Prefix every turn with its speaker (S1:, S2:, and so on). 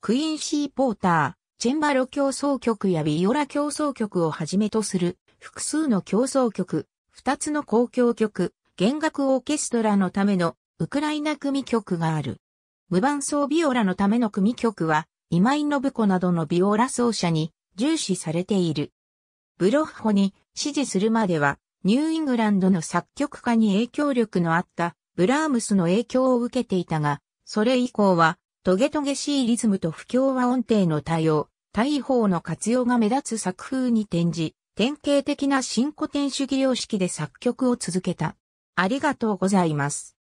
S1: クインシー・ポーター、チェンバロ競争曲やビオラ競争曲をはじめ
S2: とする複数の競争曲、二つの公共曲、弦楽オーケストラのためのウクライナ組曲がある。無伴奏ビオラのための組曲は、今井信子などのビオラ奏者に重視されている。ブロッホに支持するまでは、ニューイングランドの作曲家に影響力のあったブラームスの影響を受けていたが、それ以降はトゲトゲしいリズムと不協和音程の多様、大法の活用が目立つ作風に転じ、
S1: 典型的な新古典主義様式で作曲を続けた。ありがとうございます。